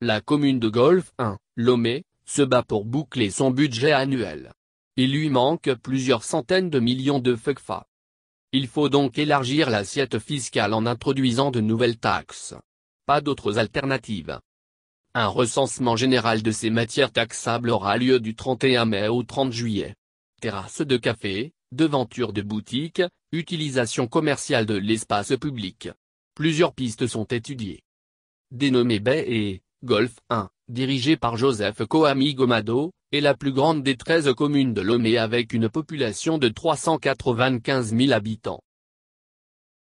La commune de Golfe 1, Lomé, se bat pour boucler son budget annuel. Il lui manque plusieurs centaines de millions de FECFA. Il faut donc élargir l'assiette fiscale en introduisant de nouvelles taxes. Pas d'autres alternatives. Un recensement général de ces matières taxables aura lieu du 31 mai au 30 juillet. Terrasse de café, devantures de boutiques, utilisation commerciale de l'espace public. Plusieurs pistes sont étudiées. Dénommées baies et Golf 1, dirigé par Joseph Koami Gomado, est la plus grande des 13 communes de Lomé avec une population de 395 000 habitants.